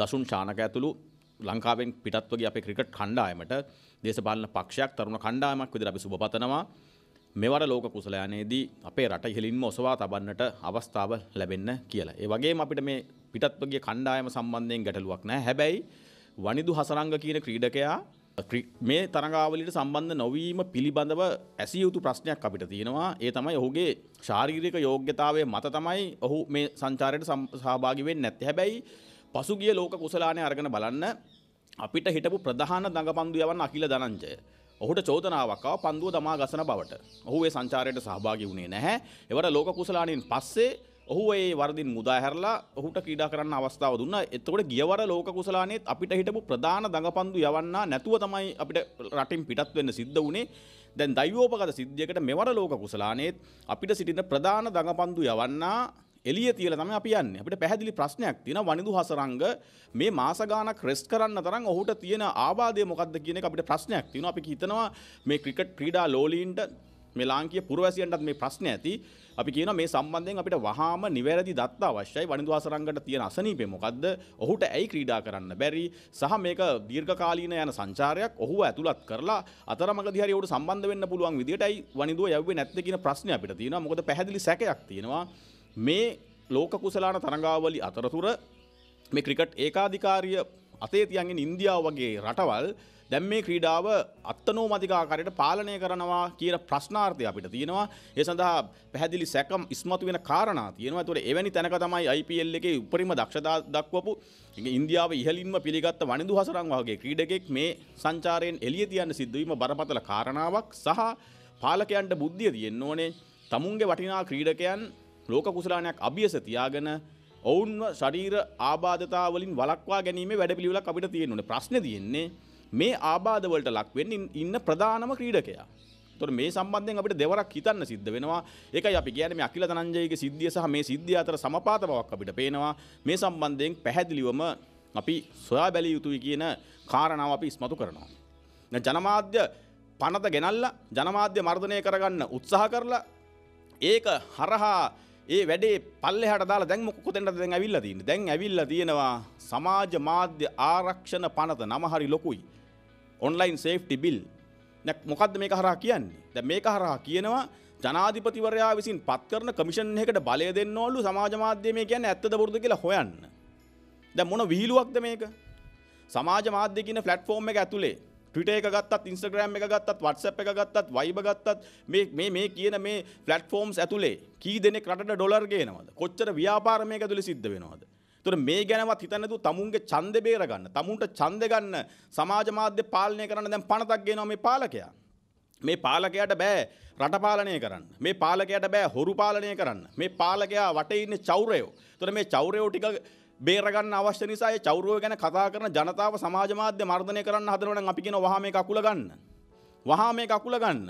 දසුන් ශානක ඇතුළු ලංකාවෙන් පිටත් වගේ අපේ ක්‍රිකට් කණ්ඩායමට දේශපාලන පක්ෂයක් තරුණ කණ්ඩායමක් විදිහට අපි සුබපතනවා. මෙවර ලෝක කුසලයානයේදී අපේ රට ඉහළින්ම ඔසවා තබන්නට අවස්ථාව ලැබෙන්න කියලා. ඒ වගේම අපිට මේ පිටත්වගේ කණ්ඩායම සම්බන්ධයෙන් ගැටලුවක් නැහැ. හැබැයි වනිදු හසරංග කියන ක්‍රීඩකයා මේ තරගාවලට සම්බන්ධ නොවීම පිළිබඳව ඇසිය යුතු ප්‍රශ්නයක් අපිට තියෙනවා ඒ තමයි ඔහුගේ ශාරීරික යෝග්‍යතාවය මත තමයි ඔහු මේ සංචාරයට සහභාගිවෙන් නැත්ති හැබැයි පසුගිය ලෝක කුසලානය අරගෙන බලන්න අපිට හිටපු ප්‍රධාන දඟපන්දු යවන් අකිල දනංජය. ඔහුට චෝදනාවක් ආව පන්දුව දමා ගසන බවට. ඔහු ඒ සංචාරයට සහභාගී වුණේ නැහැ. එවට ලෝක කුසලාණයෙන් පස්සේ ඔහු ඒ වරදින් මුදාහැරලා ඔහුට ක්‍රීඩා කරන්න අවස්ථාව දුන්නා. එතකොට ගියවර ලෝක කුසලානේත් අපිට හිටපු ප්‍රධාන දඟපන්දු යවන්නා නැතුව තමයි අපිට රටින් පිටත් වෙන්න සිද්ධ වුණේ. දැන් දෛවෝපගත සිද්ධියකට මෙවර ලෝක කුසලානේත් අපිට සිටින ප්‍රධාන දඟපන්දු යවන්නා එලිය තියලා තමයි අපි යන්නේ. අපිට පැහැදිලි ප්‍රශ්නයක් තියෙනවා වනිදු හසරංග මේ මාස ගාණක් රෙස්ට් කරන්න තරම් ඔහුට තියෙන ආබාධය මොකක්ද කියන එක අපිට ප්‍රශ්නයක් තියෙනවා. අපි හිතනවා මේ ක්‍රිකට් ක්‍රීඩා ලෝලීන්ට මේ ලාංකීය පුරවැසියන්ටත් මේ ප්‍රශ්න ඇති. අපි කියනවා මේ සම්බන්ධයෙන් අපිට වහාම නිවැරදි දත්ත අවශ්‍යයි. වනිදු හසරංගට තියෙන අසනීපය මොකද්ද? ඔහුට ඇයි ක්‍රීඩා කරන්න බැරි? සහ මේක දීර්ඝකාලීන යන සංචාරයක්. ඔහුව ඇතුළත් කරලා අතරමඟදී හරි ඔහුට සම්බන්ධ වෙන්න පුළුවන් විදියටයි වනිදුව යව්වේ නැත්ද කියන ප්‍රශ්නේ අපිට තියෙනවා. මොකද පැහැදිලි සැකයක් තියෙනවා. මේ ලෝක කුසලාන තරඟාවලි අතරතුර මේ ක්‍රිකට් ඒකාධිකාරිය අතේ තියන්ගෙන් ඉන්දියාව වගේ රටවල් දැම් මේ ක්‍රීඩාව අත්තනෝමතිකාකාරයට පාලනය කරනවා කියන ප්‍රශ්නාර්ථය අපිට තියෙනවා ඒ සඳහා පැහැදිලි සැකම් ඉස්මතු වෙන කාරණා තියෙනවා තුළ එවැනි තැනක තමයි IPල් එකේ උපරිම දක්ෂතා දක්වපු ඉන්දියාව ඉහලින්ම පිළිගත්ත වනිදු හසරන් වගේ ක්‍රීඩකෙක් මේ සංචාරයෙන් එළිය තියන්න සිද්ධවීම බරපතල කාරණාවක් සහ පාලකයන්ට බුද්ධිය තියෙන්න ඕනේ තමුන්ගේ වටිනා ක්‍රීඩකයන් ලෝක කුසලානයක් අභියස තියාගෙන ඔවුන්ව ශරීර ආබාධතාවලින් වලක්වා ගැනීම වැඩපිළිවෙලක් අපිට තියෙනුනේ ප්‍රශ්න තියෙන්නේ මේ ආබාධවලට ලක්වෙන්න ඉන්න ප්‍රධානම ක්‍රීඩකයා. තොට මේ සම්බන්ධයෙන් අපිට දෙවරක් හිතන්න සිද්ධ වෙනවා එකයි අපි කියන මේ අකිල ධනංජයගේ සිද්ධිය සහ මේ සිද්ධිය අතර සමපාත බවක් අපිට පේනවා මේ සම්බන්ධයෙන් පැහැදිලිවම අපි සොයා බැලිය යුතුයි කියන කාරණාව අපි ඉස්මතු කරනවා. ජනමාධ්‍ය පනත ගෙනල්ලා ජනමාධ්‍ය මර්ධනය කරගන්න උත්සාහ කරලා ඒක හරහා ඒ වැඩේ පල්ලෙහට දාලා දැන් මොකොතෙන්ද දැන් ඇවිල්ලා තියෙන්නේ දැන් ඇවිල්ලා තියෙනවා සමාජ මාධ්‍ය ආරක්ෂණ පනත නම හරි ලොකුයි ඔන්ලයින් සේෆ්ටි බිල් නැක් මොකද්ද මේක හරහා කියන්නේ දැන් මේක හරහා කියනවා ජනාධිපතිවරයා විසින් පත් කරන කමිෂන් එකකට බලය දෙන්න ඕලු සමාජ මාධ්‍ය මේ කියන්නේ ඇත්තද බොරුද කියලා හොයන්න දැන් මොන විහිළුවක්ද මේක සමාජ මාධ්‍ය කියන ප්ලැට්ෆෝම් එක ඇතුලේ ට්විට එක ගත්තත් ඉන්ස්ටග්‍රම් එක ගත්තත් වටසප් එක ගත්තත් වයිබ ගත්තත් මේ කියන මේ ෆලට්ෆෝම්ස් ඇතුළේ කී දෙනෙ රට ඩොලර් ගේනවද කොච්චර ව්‍යාපාර මේ ඇතුළි සිද්ධ වෙනවාද තුර මේ ගැනවත් හිතනතු තමුන්ගේ චන්ද බේරගන්න තමුන්ට චන්ද ගන්න සමාජ මාධ්‍ය පාලනය කරන්න දැන් පනතක් ගෙනවා මේ පාලකයා මේ පාලකයට බෑ රට පාලනය කරන්න මේ පාලකයට බෑ හොරු පාලනය කරන්න මේ පාලකයා වටේ ඉන්න චෞරයෝ තුර මේ චෞරයෝ ටික බේරගන්න අවශ්‍ය නිසා ඒ චෞරව ගැන කතා කරන ජනතාව සමාජ මාධ්‍ය මර්ධනය කරන්න හදනවනම් අපි කියන වහා මේක අකුල ගන්න. වහා මේක අකුල ගන්න.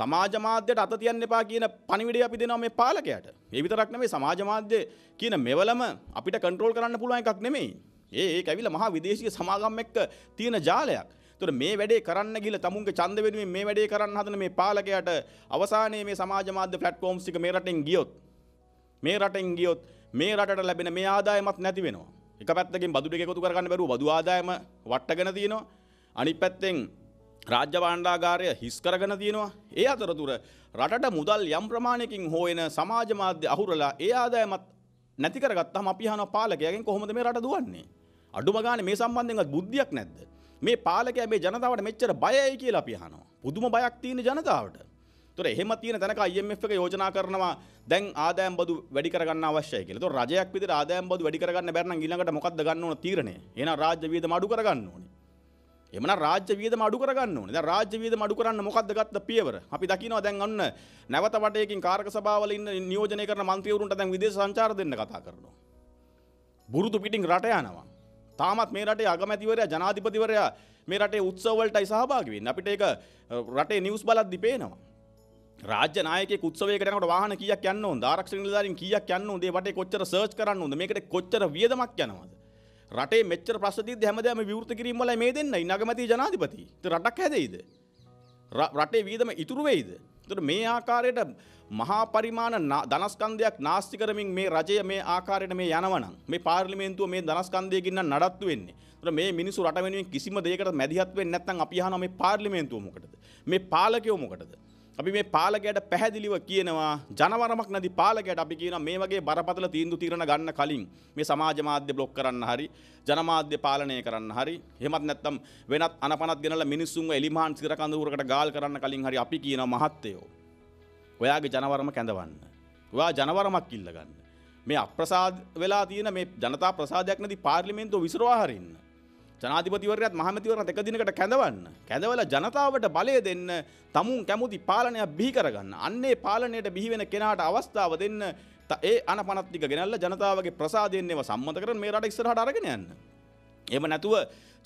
සමාජ මාධ්‍යයට අත තියන්න එපා කියන පණිවිඩය අපි දෙනවා මේ පාලකයාට. ඒ විතරක් නෙමෙයි සමාජ මාධ්‍ය කියන මෙවලම අපිට කන්ට්‍රෝල් කරන්න පුළුවන් එකක් නෙමෙයි. ඒ ඒක ඇවිල්ලා මහා විදේශීය සමාගම් එක්ක තියෙන ජාලයක්. ඒතර මේ වැඩේ කරන්න ගිහලා තමුන්ගේ ඡන්ද වෙනුවෙන් මේ වැඩේ කරන්න හදන මේ පාලකයාට අවසානයේ මේ සමාජ මාධ්‍ය ප්ලැට්ෆෝම්ස් ටික මේ රටෙන් ගියොත් මේ රටෙන් ගියොත් මේ රටට ලැබෙන මේ ආදායමත් නැති වෙනවා. එක පැත්තකින් බදු ටික එකතු කරගන්න බැරුව බදු ආදායම වට්ටගෙන තියෙනවා. අනිත් පැත්තෙන් රාජ්‍ය බණ්ඩාගාරය හිස් කරගෙන තියෙනවා. ඒ අතරතුර රටට මුදල් යම් ප්‍රමාණයකින් හෝ එන සමාජ මාධ්‍ය අහුරලා ඒ ආදායමත් නැති කරගත්තාම අපි අහනවා පාලකයාගෙන් කොහොමද මේ රට දුවන්නේ? අඩුම ගානේ මේ සම්බන්ධයෙන්වත් බුද්ධියක් නැද්ද? මේ පාලකයා මේ ජනතාවට මෙච්චර බයයි කියලා අපි අහනවා. පුදුම බයක් තියෙන ජනතාවට. තොර එහෙම තියෙන තැනක IMF එක යෝජනා කරනවා දැන් ආදායම් බදු වැඩි කරගන්න අවශ්‍යයි කියලා. තොර රජයක් විදිහට ආදායම් බදු වැඩි කරගන්න බැරි නම් ඊළඟට මොකක්ද ගන්න ඕන තීරණය? එහෙනම් රාජ්‍ය වියදම අඩු කරගන්න ඕනේ. එමන රාජ්‍ය වියදම අඩු කරගන්න ඕනේ. දැන් රාජ්‍ය වියදම අඩු කරන්න මොකක්ද ගත්ත පියවර? අපි දකිනවා දැන් අන්න නැවත වටේකින් කාර්ක සභාවල ඉන්න නියෝජනය කරන മന്ത്രിවරුන්ට දැන් විදේශ සංචාර දෙන්න කතා කරනවා. බුරුදු පිටින් රට යනවා. තාමත් මේ රටේ අගමැතිවරයා ජනාධිපතිවරයා මේ රටේ උත්සවවලටයි සහභාගි වෙන්නේ. අපිට ඒක රටේ නිවුස් බලද්දි පේනවා. රාජ්‍ය නායකයෙක් උත්සවයකට යනකොට වාහන කීයක් යන්න ඕනද? ආරක්ෂක නිලධාරීන් කීයක් යන්න ඕනද? ඒ වටේ කොච්චර සර්ච් කරන්න ඕනද? මේකට කොච්චර වියදමක් යනවද? රටේ මෙච්චර ප්‍රශ්න තියද්දි හැමදාම විවෘත කිරීම වලයි මේ දෙන්නයි නගමැති ජනාධිපති. ඉතින් රටක් හැදෙයිද? රටේ වියදම ඉතුරු වෙයිද? එතකොට මේ ආකාරයට මහා පරිමාණ ධනස්කන්ධයක් නාස්ති කරමින් මේ රජය මේ ආකාරයට මේ යනවනම් මේ පාර්ලිමේන්තුව මේ ධනස්කන්ධය ගින්න නඩත්තු වෙන්නේ. එතකොට මේ මිනිස්සු රට වෙනුවෙන් කිසිම දෙයකට මැදිහත් වෙන්නේ නැත්නම් අපි අහනවා මේ පාර්ලිමේන්තුව මොකටද? මේ පාලකයෝ මොකටද? අපි මේ පාලකයට පැහැදිලිව කියනවා ජනවරමක් නැති පාලකයට අපි කියනවා මේ වගේ බරපතල තීන්දුව తీරන ගන්න කලින් මේ සමාජ මාධ්‍ය બ્લોක් කරන්න හරි ජනමාධ්‍ය පාලනය කරන්න හරි එහෙමත් නැත්නම් වෙනත් අනපනත් ගෙනලා මිනිස්සුන්ව එලිමහන් සිර කඳවුරකට ගාල් කරන්න කලින් හරි අපි කියනවා මහත්තයෝ ඔයාගේ ජනවරම කැඳවන්න ඔයා ජනවරමක් ඉල්ල ගන්න මේ අප්‍රසාද වෙලා තියෙන මේ ජනතා ප්‍රසාදයක් නැති පාර්ලිමේන්තුව විසිරුවා හරින්න ජනාධිපතිවරයත් මහමතිවරත් එක දිනකට කැඳවන්න. කැඳවල ජනතාවට බලය දෙන්න තමුන් කැමුති පාලනයක් බිහි කරගන්න. අන්නේ පාලනයට බිහිවෙන කෙනාට අවස්ථාව දෙන්න ඒ අනපනත්තික ගෙනල්ල ජනතාවගේ ප්‍රසාදයෙන්ව සම්මත කරන මේ රට ඉස්සරහට අරගෙන යන්න. එම නැතුව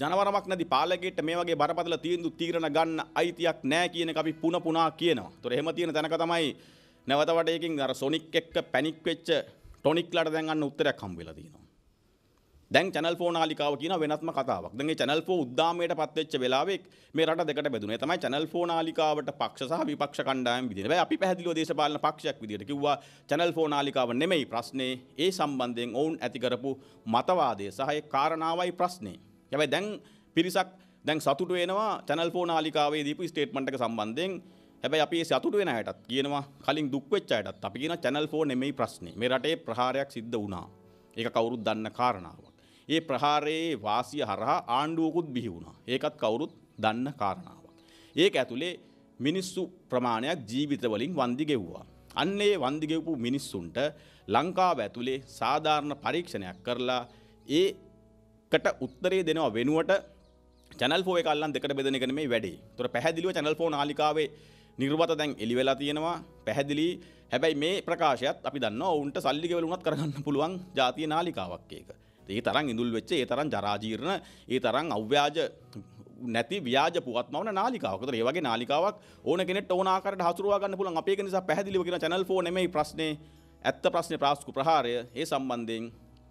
ජනවරමක් නැති පාලකෙට මේ වගේ බරපතල තීන්දුව තීරණ ගන්න අයිතියක් නැහැ කියන එක අපි පුන පුනා කියනවා. ඒතොර එහෙම තියෙන තැනක තමයි නැවත වටේකින් අර සොනික් එක්ක පැනික් වෙච්ච ටොනික්ලාට දැන් අන්න උත්තරයක් හම්බ වෙලා තියෙනවා. දැන් channel 4 නාලිකාව කියන වෙනත්ම කතාවක්. දැන් මේ channel 4 උද්දාමයට පත්වෙච්ච වෙලාවේ මේ රට දෙකට බෙදුණා. ඒ තමයි channel 4 නාලිකාවට පක්ෂ සහ විපක්ෂ කණ්ඩායම් විදිහට. හැබැයි අපි පැහැදිලිව දේශපාලන පක්ෂයක් විදිහට කිව්වා channel 4 නාලිකාව නෙමෙයි ප්‍රශ්නේ. ඒ සම්බන්ධයෙන් ඔවුන් ඇති කරපු මතවාදය සහ ඒ කාරණාවයි ප්‍රශ්නේ. හැබැයි දැන් පිරිසක් දැන් සතුටු වෙනවා channel 4 නාලිකාවේ දීපු ස්ටේට්මන්ට් එක සම්බන්ධයෙන්. හැබැයි අපි සතුටු වෙන අයටත් කියනවා කලින් දුක් වෙච්ච අයටත් අපි කියන channel 4 නෙමෙයි ප්‍රශ්නේ. මේ රටේ ප්‍රහාරයක් සිද්ධ වුණා. ඒක කවුරුත් දන්න කාරණාවක්. ඒ ප්‍රහාරයේ වාසිය හරහා ආණ්ඩුවකුත් බිහි වුණා. ඒකත් කවුරුත් දන්න කාරණාවක්. ඒක ඇතුලේ මිනිස්සු ප්‍රමාණයක් ජීවිත වලින් වන්දි ගෙව්වා. අන්න ඒ වන්දි ගෙවපු මිනිස්සුන්ට ලංකාව ඇතුලේ සාධාරණ පරීක්ෂණයක් කරලා ඒකට උත්තරේ දෙනවා වෙනුවට චැනල් 4 එක අල්ලන් දෙකට බෙදෙන එක නෙමෙයි වැඩේ. ඒතර පැහැදිලිව චැනල් 4 නාලිකාවේ නිර්වත දැන් එලි වෙලා තියෙනවා පැහැදිලි හැබැයි මේ ප්‍රකාශයත් අපි දන්නවා ඔවුන්ට සල්ලි ගෙවලුණත් කරගන්න පුළුවන් ජාතිය නාලිකාවක් ඒක. ඒ තරම් ඉඳුල් වෙච්ච ඒ තරම් ජරාජීර්ණ ඒ තරම් අව්‍යාජ නැති ව්‍යාජ පුවත්මවන නාලිකාවකතර ඒ වගේ නාලිකාවක් ඕන කෙනෙක් ඕන ආකාරයට හසුරුවා ගන්න පුළුවන් අපේ නිසා පැහැදිලිව කියන channel 4 නෙමෙයි ප්‍රශ්නේ ඇත්ත ප්‍රශ්නේ ප්‍රාස්කු ප්‍රහාරය ඒ සම්බන්ධයෙන්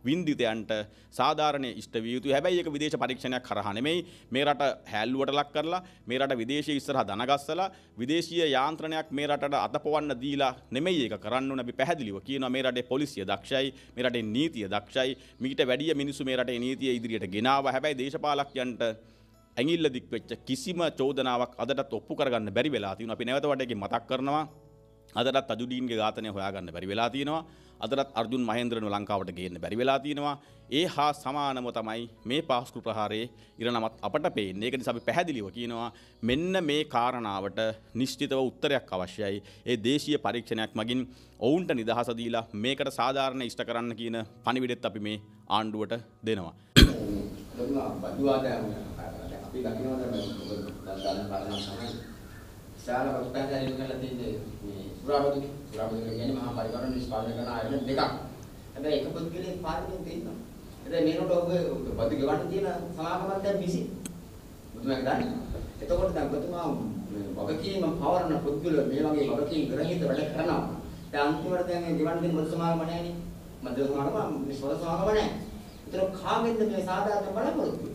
වින්දිතයන්ට සාධාරණය ඉෂ්ට වියයුතු හැබැයි එක විදේශ පරීක්ෂණයක් කරහනෙමයි මේ රට හැල්ුවට ලක් කරලා මේ රට විදේශ ඉස්සරහ දනගස්සලා විදේශීය යාන්ත්‍රණයක් මේ රටට අතපවන්න දීලා නෙමෙයි ඒක කරන්න ඕන අපි පැහැදිලිව කියනවා මේ රටේ පොලිසිය දක්ෂයි මේ රටේ නීතිය දක්ෂයි මීට වැඩිය මිනිස්සු මේ රටේ නීතිය ඉදිරියට ගෙනාවා හැබැයි දේශපාලකයන්ට ඇඟිල්ල දික්වෙච්ච කිසිම චෝදනාවක් අදටත් ඔප්පු කරගන්න බැරි වෙලා තියෙනවා අපි නැවත වටේකින් මතක් කරනවා අදටත් අජුඩීන්ගේ ඝාතනය හොයාගන්න බැරි වෙලා තියෙනවා අදටත් අර්ජුන් මහේන්ද්‍රන ලංකාවට ගේන්න බැරි වෙලා තියෙනවා ඒ හා සමානම තමයි මේ පාස්කු ප්‍රහාරයේ ඉරණමත් අපට පේන්නේ ඒක නිසා අපි පැහැදිලිව කියනවා මෙන්න මේ කාරණාවට නිශ්චිතව උත්තරයක් අවශ්‍යයි ඒ දේශීය පරීක්ෂණයක් මගින් ඔවුන්ට නිදහස දීලා මේකට සාධාරණ ඉෂ්ට කරන්න කියන පණිවිඩෙත් අපි මේ ආණ්ඩුවට දෙනවා අපි දකිනවා දැන් ශාල වෘත්තාන්තය ඉදු කරලා තියෙන්නේ මේ සුරාබදු සුරාබදු කියන්නේ මහා පරිවර්ණ නිෂ්පාදනය කරන ආයතන දෙකක්. හැබැයි එක පුද්ගලයෙක් පාර්ලිමේන්තුවේ තියෙනවා. හැබැයි මේනට ඔබ බදු ගෙවන්න තියෙන සමාගමක් දැන් 20. මුතුමා ගන්න. එතකොට දැන් ඔබතුමා වගකීම පවරන පුද්ගල මේ වගේ වගකීම් ග්‍රහීත වැඩ කරනවා. දැන් අන්තිමට දැන් මේ ගෙවන්න දෙන මුළු සමාගම නැහැනේ. මද සමාගම නිෂ්පාදන සමාගම නැහැ. ඒතර කාගෙන්ද මේ සාධාරණ බලාපොරොත්තු?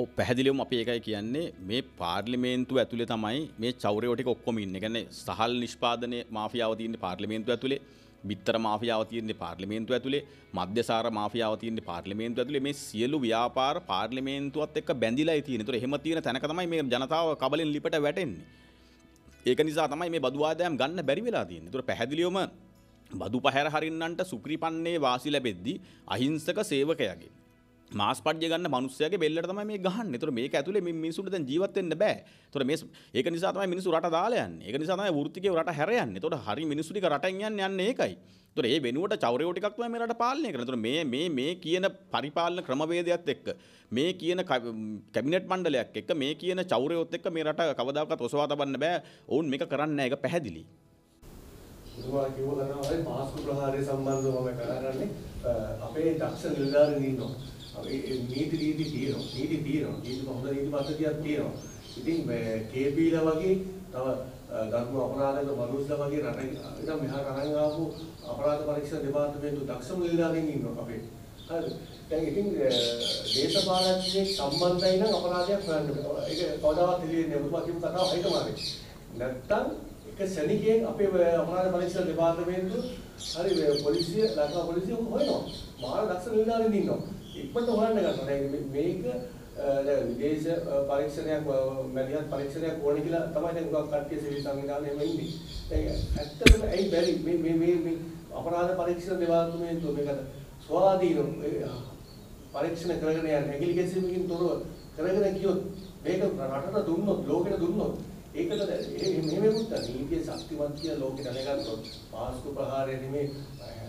ඕ පැහදිලිවම අප ඒකයි කියන්නේ මේ පාර්ලිමේන්තු ඇතුළේ තමයි මේ චෞරයෝටික ඔක්කොම ඉන්න ගැන සහල් නිෂ්පාදනය මාෆියාවතියන්න පාර්ලිමේන්තු ඇතුළේ බිත්තර මාෆියාවතියන්නේ පාර්ලිමේන්තු ඇතුළේ මධ්‍යසාර මාෆියාවතියන්නේ පාර්ලිමේන්තු ඇතුළේ මේ සියලු ව්‍යාපාර පාර්ලිමේන්තුවත් එක්ක බැඳිලා තියෙන. ඒතර එහෙම තියෙන තැනක තමයි මේ ජනතාව කබලෙන් ලිපට වැටෙන්නේ. ඒක නිසා තමයි මේ බදු ආදායම් ගන්න බැරි වෙලා තියෙන්නේ. ඒතර පැහැදිලිවම බදු පහැර හරින්නන්ට සුක්‍රීපන්නේ වාසි ලැබෙද්දී අහිංසක සේවකයාගේ මාස් පඩ්ිය ගන්න මනුස්සයගේ බෙල්ලට තමයි මේ ගහන්නේ. ඒතර මේක ඇතුලේ මේ මිනිසුන්ට දැන් ජීවත් වෙන්න බෑ. ඒතර මේ ඒක නිසා තමයි මිනිසු රට දාලා යන්නේ. ඒක නිසා තමයි වෘත්තිකේ රට හැර යන්නේ. ඒතර හරි මිනිසු ටික රටෙන් යන්නේ යන්නේ ඒකයි. ඒතර මේ වෙනුවට චෞරයෝ ටිකක් තමයි මේ රට පාලනය කරන්නේ. ඒතර මේ මේ මේ කියන පරිපාලන ක්‍රමවේදයත් එක්ක මේ කියන කැබිනට් මණ්ඩලයක් එක්ක මේ කියන චෞරයෝත් එක්ක මේ රට කවදාකවත් ඔසවා තබන්න බෑ. ඔවුන් මේක කරන්නේ නැහැ. ඒක පැහැදිලි. තුමා කිව්ව කතාවයි පාස්කු ප්‍රහාරය සම්බන්ධව මම කරන්නේ අපේ දක්ෂ නිලධාරීන් ඉන්නවා. නීති රීති තියෙනවා. නීති තියෙනවා. නීති හොඳ නීති පද්ධතියක් තියෙනවා. ඉතින් මේ කේපීලා වගේ තව ධර්ම අපරාධක මනුස්සලා වගේ රට ඉතින් මෙහා ගණන් ආපු අපරාධ පරීක්ෂණ දෙපාර්තමේන්තුව දක්ෂම නිලධාරීන් ඉන්නවා අපේ. හරිද? දැන් ඉතින් දේශපාලනයේ සම්බන්ධයි නම් අපරාධයක් හොයන්න බෑ. ඒක කවදාවත් එළියෙන්නේ නැහැ. මුතුමා කියපු කතාව හරියටම හරි. නැත්තම් ඒක සෙනිකෙන් අපේ අපරාධ පරීක්ෂණ දෙපාර්තමේන්තුව හරි පොලිසිය ලංකා පොලිසිය හොයනවා. මාන දක්ෂ නිලධාරීන් ඉන්නවා. ඉක්මනට හොයන්න ගන්නවා. මේක විදේශ පරීක්ෂණයක් මැදිහත් පරීක්ෂණයක් ඕන කියලා තමයි දැන් උගක් කට්ටිය සිවිල් සංවිධානය එහෙම ඉන්නේ. ඒ ඇත්තටම ඇයි බැරි මේ මේ මේ මේ අපරාධ පරීක්ෂණ දෙපාර්තමේන්තුව මේකට ස්වාධීන පරීක්ෂණ කරගෙන යන හැකිලි කැසීමකින් තොරව කරගෙන ගියොත් මේක රටට දුන්නොත් ලෝකෙට දුන්නොත් ඒකද මෙහෙමකුත් නීතිය ශක්තිමත් කියලා ලෝකෙ දැනගත්තොත් පාස්කු ප්‍රහාරය නෙමේ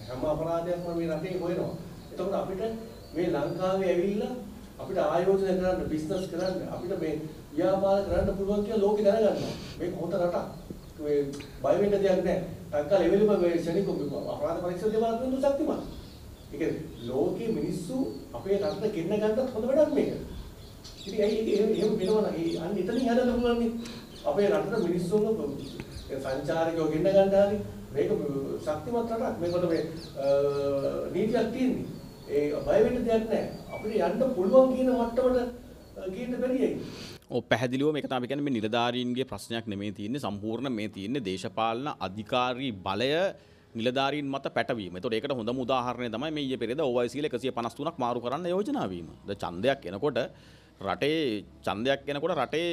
හැම අපරාධයක්ම මේ රටේ හොයනවා. එතකොට අපිට මේ ලංකාවේ ඇවිල්ලා අපිට ආයෝජනය කරන්න බිස්නස් කරන්න අපිට මේ ව්‍යාපාර කරන්න පුළුවන් කියලා ලෝකෙ දැනගන්නවා. මේක හොඳ රටක්. මේ බය වෙන්න දෙයක් නැහැ. ලංකාව ලෙවල් එක මේ ශනික අපරාධ පරීක්ෂණ දෙපාර්තමේන්තුව ශක්තිමත්. ඒ කියන්නේ ලෝකයේ මිනිස්සු අපේ රට ගෙන්න ගන්නත් හොඳ වැඩක් මේක. ඉතින් ඇයි එහෙම වෙනවනම් අන්න එතනින් හදලා බලන්නේ අපේ රටට මිනිස්සුන්ව සංචාරකයෝ ගෙන්න ගන්න හරි මේක ශක්තිමත් රටක්. මේකට මේ නීතියක් තියෙන්නේ. ඒ බය වෙන්න දෙයක් නැහැ. අපිට යන්න පුළුවන් කියන මට්ටමට ගියන්න බැරියයි. පැහදිලිව මේ කතාව කියන්නේ නිලධාරීන්ගේ ප්‍රශ්නයක් නෙමේ තියෙන්නේ සම්පූර්ණ මේ තියෙන්නේ දේශපාලන අධිකාරී බලය නිලධාරීන් මත පැටවීම. ඒතකොට ඒකට හොඳම උදාහරණය තමයි මේ ඊයේ පෙරේද OIC 153ක් මාරු කරන්න යෝජනා වීම. ද ඡන්දයක් එනකොට රටේ ඡන්දයක් එනකොට රටේ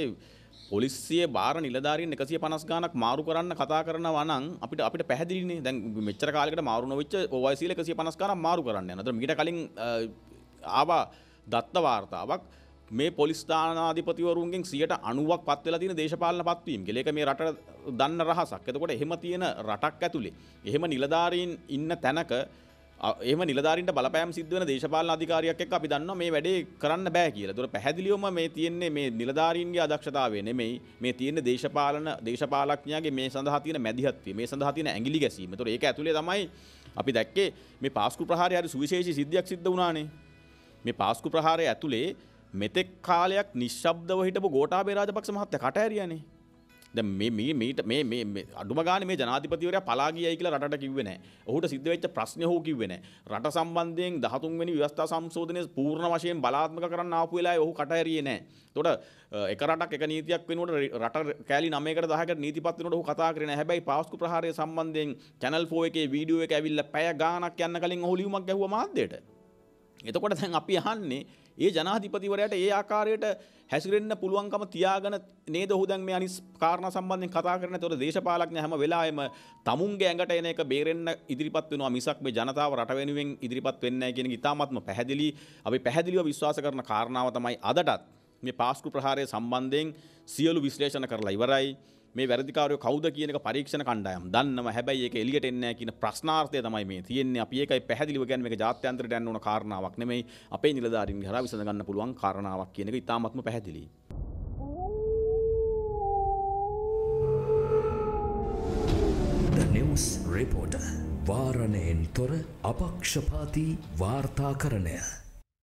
පොලිසිය බාර නිලධාරීන් 150 ගණක් මාරු කරන්න කතා කරනවා නම් අපිට අපිට පැහැදිලිනේ දැන් මෙච්චර කාලයකට මාරු නොවෙච්ච OIC 150 ගණක් මාරු කරන්න යනවා. ඒතර මීට කලින් ආවා දත්ත වාර්තාවක් මේ පොලිස් ස්ථානාධිපතිවරුන්ගෙන් 90ක් පත් වෙලා තියෙන දේශපාලන පත්වීම් කියලා. ඒක මේ රට දන්න රහසක්. එතකොට එහෙම තියෙන රටක් ඇතුලේ එහෙම නිලධාරීන් ඉන්න තැනක එම නිලධාරින්ට බලපෑම් සිද්ධ වෙන දේශපාලන අධිකාරියක් එක්ක අපි දන්නවා මේ වැඩේ කරන්න බෑ කියලා. ඒතර පැහැදිලිවම මේ තියෙන්නේ මේ නිලධාරින්ගේ අදක්ෂතාවය නෙමෙයි. මේ තියෙන්නේ දේශපාලන දේශපාලඥයාගේ මේ සඳහා තියෙන මැදිහත්වීම, මේ සඳහා තියෙන ඇඟිලි ගැසීම. ඒතර ඒක ඇතුලේ තමයි අපි දැක්කේ මේ පාස්කු ප්‍රහාරය හරි සුවිශේෂී සිද්ධියක් සිද්ධ වුණානේ. මේ පාස්කු ප්‍රහාරය ඇතුලේ මෙතෙක් කාලයක් නිශ්ශබ්දව හිටපු ගෝඨාභය රාජපක්ෂ මහත්තයා කට ඇරියානේ. දැන් මේ මේ මීට මේ මේ මේ අඩුම ගානේ මේ ජනාධිපතිවරයා පලා ගියයි කියලා රටට කිව්වේ නැහැ. ඔහුට සිද්ධ වෙච්ච ප්‍රශ්නේ ඔහු කිව්වේ නැහැ. රට සම්බන්ධයෙන් 13 වෙනි ව්‍යවස්ථා සංශෝධනය පූර්ණ වශයෙන් බලාත්මක කරන්න ආපු වෙලාවේ ඔහු කටහැරියේ නැහැ. එතකොට එක රටක් එක නීතියක් වෙනුවට රට කෑලි 9කට 10කට නීතිපත් වෙනකොට ඔහු කතා කරේ නැහැ. හැබැයි පාස්කු ප්‍රහාරය සම්බන්ධයෙන් Channel 4 එකේ වීඩියෝ එක ඇවිල්ලා පැය ගාණක් යන්න කලින් ඔහු ලියුමක් ගැහුවා මාධ්‍යයට. එතකොට දැන් අපි අහන්නේ ඒ ජනාධිපතිවරයාට ඒ ආකාරයට හැසිරෙන්න පුළුවන්කම තියාගෙන නේද ඔහු දැන් මේ අනිස් කාරණා සම්බන්ධයෙන් කතා කරන්නේ. ඒතකොට දේශපාලඥ හැම වෙලාවෙම තමුන්ගේ ඇඟට එන එක බේරෙන්න ඉදිරිපත් වෙනවා මිසක් මේ ජනතාව රට වෙනුවෙන් ඉදිරිපත් වෙන්නේ නැහැ කියන එක ඉතාමත්ම පැහැදිලි. අපි පැහැදිලිව විශ්වාස කරන කාරණාව තමයි අදටත් මේ පාස්කු ප්‍රහාරය සම්බන්ධයෙන් සියලු විශ්ලේෂණ කරලා ඉවරයි. මේ වැරදිකාරයෝ කවුද කියන එක පරීක්ෂණ කණ්ඩායම් දන්නව හැබැයි ඒක එළියට එන්නේ නැහැ කියන ප්‍රශ්නාර්ථය තමයි මේ තියෙන්නේ අපි ඒකයි පැහැදිලිව කියන්නේ මේක ජාත්‍යන්තරයට යන්න ඕන කාරණාවක් නෙමෙයි අපේ නිලධාරීන්ගේ හරහා විසඳ ගන්න පුළුවන් කාරණාවක් කියන එක ඉතාමත්ම පැහැදිලියි නිවස් රිපෝට වාරණයෙන් තොර අපක්ෂපාති වාර්තාකරණය